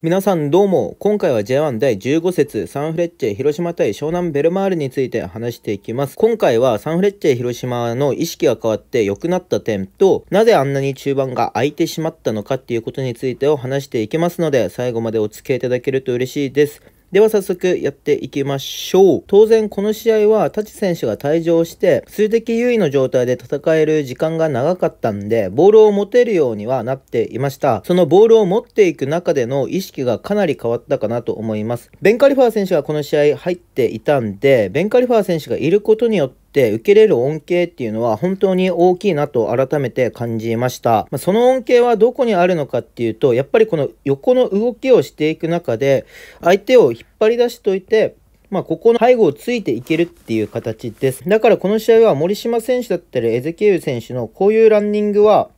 皆さんどうも、今回は J1 第15節サンフレッチェ広島対湘南ベルマールについて話していきます。今回はサンフレッチェ広島の意識が変わって良くなった点と、なぜあんなに中盤が空いてしまったのかっていうことについてを話していきますので、最後までお付き合いいただけると嬉しいです。では早速やっていきましょう。当然この試合はタチ選手が退場して数的優位の状態で戦える時間が長かったんでボールを持てるようにはなっていました。そのボールを持っていく中での意識がかなり変わったかなと思います。ベンカリファー選手がこの試合入っていたんでベンカリファー選手がいることによってって受けれる恩恵っていうのは本当に大きいなと改めて感じました。まあ、その恩恵はどこにあるのかっていうと、やっぱりこの横の動きをしていく中で、相手を引っ張り出しといて、まあ、ここの背後をついていけるっていう形です。だからこの試合は森島選手だったり、エゼキエウ選手のこういうランニングは、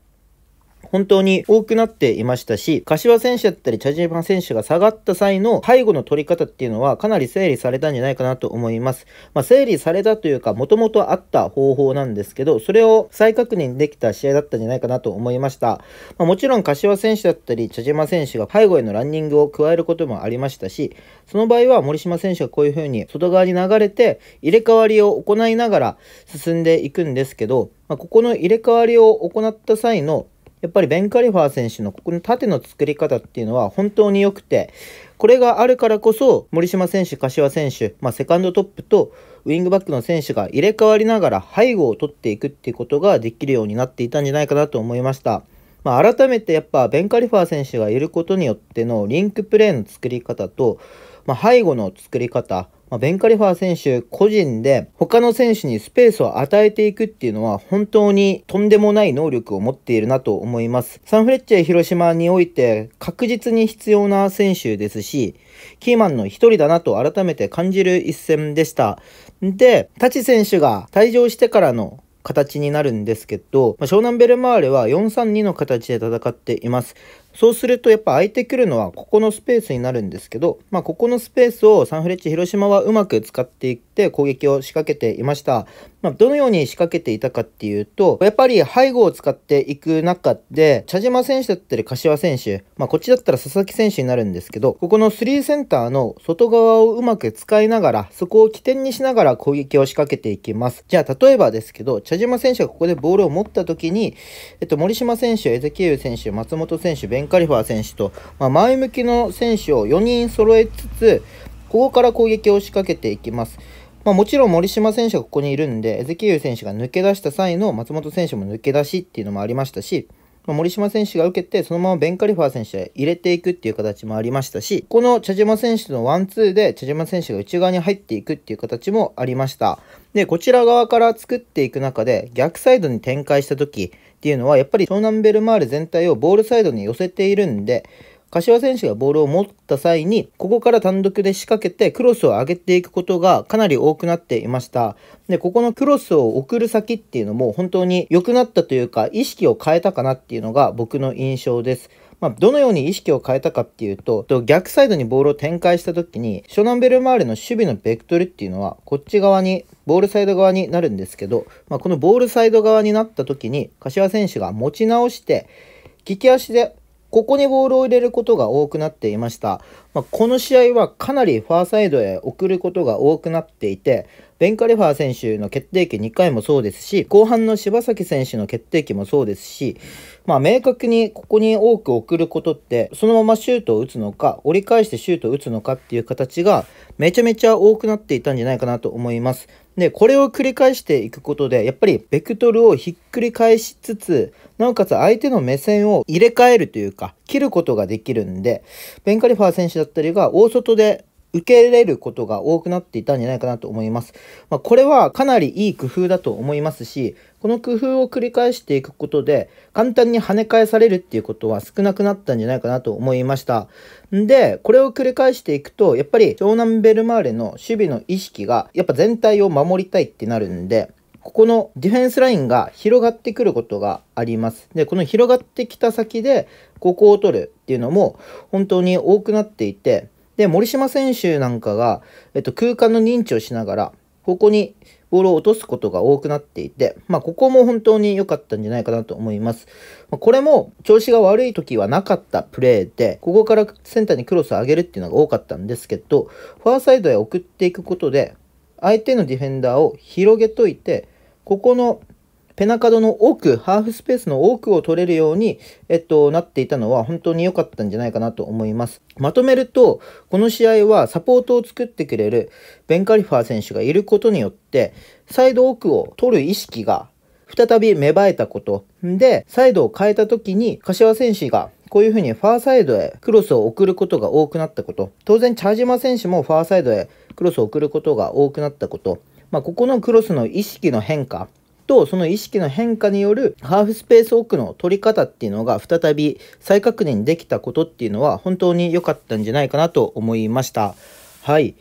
本当に多くなっていましたし、柏選手だったり、茶島選手が下がった際の背後の取り方っていうのは、かなり整理されたんじゃないかなと思います。まあ、整理されたというか、もともとあった方法なんですけど、それを再確認できた試合だったんじゃないかなと思いました。まあ、もちろん、柏選手だったり、茶島選手が背後へのランニングを加えることもありましたし、その場合は森島選手がこういう風に外側に流れて、入れ替わりを行いながら進んでいくんですけど、まあ、ここの入れ替わりを行った際のやっぱりベン・カリファー選手のここの縦の作り方っていうのは本当に良くて、これがあるからこそ、森島選手、柏選手、まあ、セカンドトップとウィングバックの選手が入れ替わりながら背後を取っていくっていうことができるようになっていたんじゃないかなと思いました。まあ、改めてやっぱベン・カリファー選手がいることによってのリンクプレーの作り方と、まあ、背後の作り方、まあ、ベンカリファー選手個人で他の選手にスペースを与えていくっていうのは本当にとんでもない能力を持っているなと思います。サンフレッチェ広島において確実に必要な選手ですし、キーマンの一人だなと改めて感じる一戦でした。で、タチ選手が退場してからの形になるんですけど、まあ、湘南ベルマーレは432の形で戦っています。そうするとやっぱ空いてくるのはここのスペースになるんですけど、まあ、ここのスペースをサンフレッチェ広島はうまく使っていって攻撃を仕掛けていました。まあ、どのように仕掛けていたかっていうと、やっぱり背後を使っていく中で、茶島選手だったり柏選手、まあ、こっちだったら佐々木選手になるんですけど、ここの3センターの外側をうまく使いながら、そこを起点にしながら攻撃を仕掛けていきます。じゃあ例えばですけど、茶島選手がここでボールを持った時に、えっと、森島選手、エゼキエウ選手、松本選手、ベンカリファー選手と、まあ、前向きの選手を4人揃えつつ、ここから攻撃を仕掛けていきます。まあ、もちろん森島選手がここにいるんで、エゼキエウ選手が抜け出した際の松本選手も抜け出しっていうのもありましたし、森島選手が受けて、そのままベン・カリファー選手へ入れていくっていう形もありましたし、この茶島選手のワンツーで茶島選手が内側に入っていくっていう形もありました。で、こちら側から作っていく中で、逆サイドに展開した時っていうのは、やっぱり湘南ベルマーレ全体をボールサイドに寄せているんで、柏選手がボールを持った際に、ここから単独で仕掛けてクロスを上げていくことがかなり多くなっていました。で、ここのクロスを送る先っていうのも本当に良くなったというか、意識を変えたかなっていうのが僕の印象です。まあ、どのように意識を変えたかっていうと、逆サイドにボールを展開した時に、ショナンベルマーレの守備のベクトルっていうのは、こっち側に、ボールサイド側になるんですけど、まあ、このボールサイド側になった時に、柏選手が持ち直して、利き足でここにボールを入れることが多くなっていました。まあ、この試合はかなりファーサイドへ送ることが多くなっていて、ベンカレファー選手の決定機2回もそうですし、後半の柴崎選手の決定機もそうですし、まあ、明確にここに多く送ることって、そのままシュートを打つのか、折り返してシュートを打つのかっていう形がめちゃめちゃ多くなっていたんじゃないかなと思います。で、これを繰り返していくことで、やっぱりベクトルをひっくり返しつつ、なおかつ相手の目線を入れ替えるというか、切ることができるんで、ベンカリファー選手だったりが大外で受けれることが多くなっていたんじゃないかなと思います。まあ、これはかなりいい工夫だと思いますし、この工夫を繰り返していくことで、簡単に跳ね返されるっていうことは少なくなったんじゃないかなと思いました。んで、これを繰り返していくと、やっぱり湘南ベルマーレの守備の意識が、やっぱ全体を守りたいってなるんで、ここのディフェンスラインが広がってくることがあります。で、この広がってきた先で、ここを取るっていうのも本当に多くなっていて、で、森島選手なんかが、えっと、空間の認知をしながら、ここにボールを落とすことが多くなっていて、まあ、ここも本当に良かったんじゃないかなと思います。まこれも調子が悪い時はなかったプレーで、ここからセンターにクロスを上げるっていうのが多かったんですけど、ファーサイドへ送っていくことで、相手のディフェンダーを広げといて、ここのペナカドの奥、ハーフスペースの奥を取れるように、えっと、なっていたのは本当に良かったんじゃないかなと思います。まとめると、この試合はサポートを作ってくれるベンカリファー選手がいることによって、サイド奥を取る意識が再び芽生えたこと。で、サイドを変えた時に、柏選手がこういうふうにファーサイドへクロスを送ることが多くなったこと。当然、茶島選手もファーサイドへクロスを送ることが多くなったこと。まあ、ここのクロスの意識の変化とその意識の変化によるハーフスペース奥の取り方っていうのが再び再確認できたことっていうのは本当に良かったんじゃないかなと思いました。はい。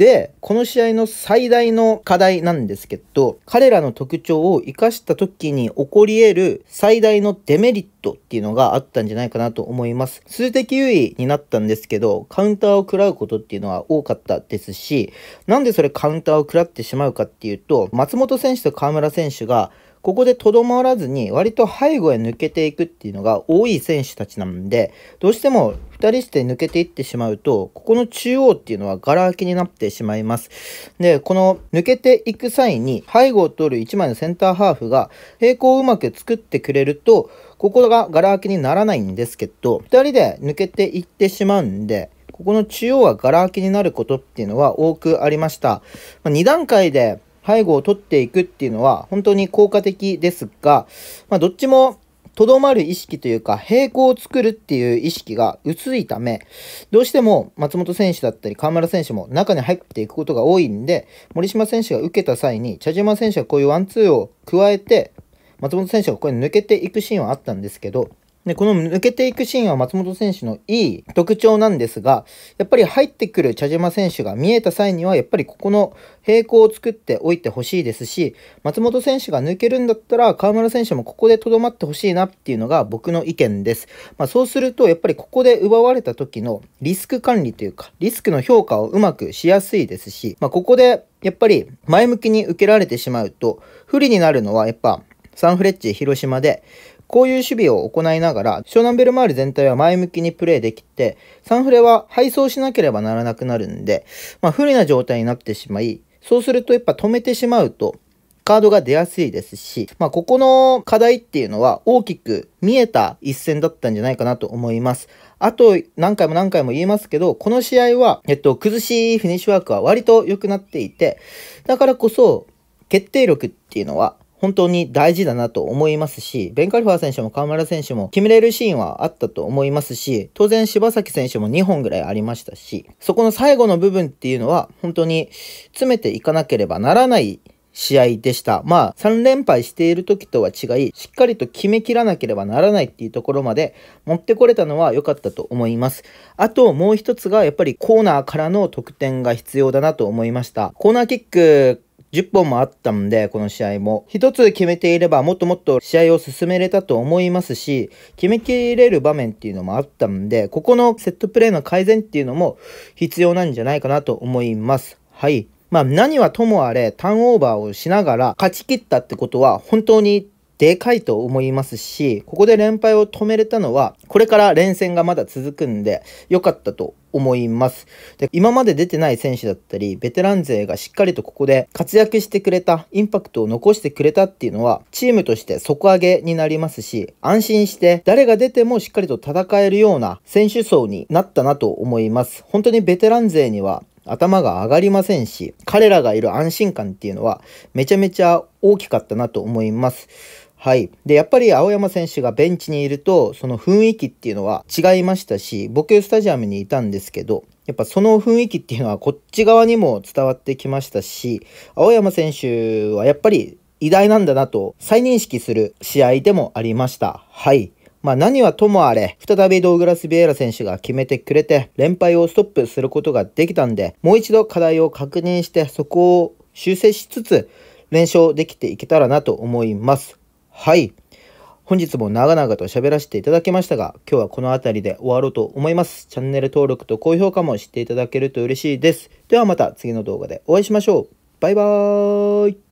で、この試合の最大の課題なんですけど、彼らの特徴を生かした時に起こり得る最大のデメリットっていうのがあったんじゃないかなと思います。数的優位になったんですけど、カウンターを食らうことっていうのは多かったですし、なんでそれカウンターを食らってしまうかっていうと、松本選手と河村選手がここでとどまらずに割と背後へ抜けていくっていうのが多い選手たちなんでどうしても2人して抜けていってしまうとここの中央っていうのはガラ空きになってしまいますでこの抜けていく際に背後を取る1枚のセンターハーフが平行をうまく作ってくれるとここがガラ空きにならないんですけど2人で抜けていってしまうんでここの中央はガラ空きになることっていうのは多くありました、まあ、2段階で背後を取っていくっていうのは本当に効果的ですが、まあ、どっちもとどまる意識というか、平行を作るっていう意識が薄いため、どうしても松本選手だったり河村選手も中に入っていくことが多いんで、森島選手が受けた際に、茶島選手がこういうワンツーを加えて、松本選手がこれ抜けていくシーンはあったんですけど、で、この抜けていくシーンは松本選手のいい特徴なんですが、やっぱり入ってくる茶島選手が見えた際には、やっぱりここの平行を作っておいてほしいですし、松本選手が抜けるんだったら、河村選手もここでとどまってほしいなっていうのが僕の意見です。まあ、そうすると、やっぱりここで奪われた時のリスク管理というか、リスクの評価をうまくしやすいですし、まあ、ここでやっぱり前向きに受けられてしまうと、不利になるのはやっぱサンフレッチェ広島で、こういう守備を行いながら、湘南ベルマーレ全体は前向きにプレーできて、サンフレは配送しなければならなくなるんで、まあ、不利な状態になってしまい、そうするとやっぱ止めてしまうと、カードが出やすいですし、まあ、ここの課題っていうのは大きく見えた一戦だったんじゃないかなと思います。あと、何回も何回も言いますけど、この試合は、えっと、崩しフィニッシュワークは割と良くなっていて、だからこそ、決定力っていうのは本当に大事だなと思いますし、ベン・カリファー選手も河村選手も決めれるシーンはあったと思いますし、当然柴崎選手も2本ぐらいありましたし、そこの最後の部分っていうのは本当に詰めていかなければならない試合でした。まあ、3連敗している時とは違い、しっかりと決めきらなければならないっていうところまで持ってこれたのは良かったと思います。あと、もう一つが、やっぱりコーナーからの得点が必要だなと思いました。コーナーキック10本もあったんで、この試合も。一つ決めていれば、もっともっと試合を進めれたと思いますし、決めきれる場面っていうのもあったんで、ここのセットプレーの改善っていうのも必要なんじゃないかなと思います。はい。まあ何はともあれ、ターンオーバーをしながら勝ち切ったってことは、本当にでかいと思いますし、ここで連敗を止めれたのは、これから連戦がまだ続くんで、良かったと思います。で、今まで出てない選手だったり、ベテラン勢がしっかりとここで活躍してくれた、インパクトを残してくれたっていうのは、チームとして底上げになりますし、安心して誰が出てもしっかりと戦えるような選手層になったなと思います。本当にベテラン勢には頭が上がりませんし、彼らがいる安心感っていうのはめちゃめちゃ大きかったなと思います。はい。で、やっぱり青山選手がベンチにいると、その雰囲気っていうのは違いましたし、僕スタジアムにいたんですけど、やっぱその雰囲気っていうのはこっち側にも伝わってきましたし、青山選手はやっぱり偉大なんだなと再認識する試合でもありました。はい。まあ何はともあれ、再びドーグラス・ビエラ選手が決めてくれて、連敗をストップすることができたんで、もう一度課題を確認して、そこを修正しつつ、連勝できていけたらなと思います。はい。本日も長々と喋らせていただきましたが、今日はこの辺りで終わろうと思います。チャンネル登録と高評価もしていただけると嬉しいです。ではまた次の動画でお会いしましょう。バイバーイ。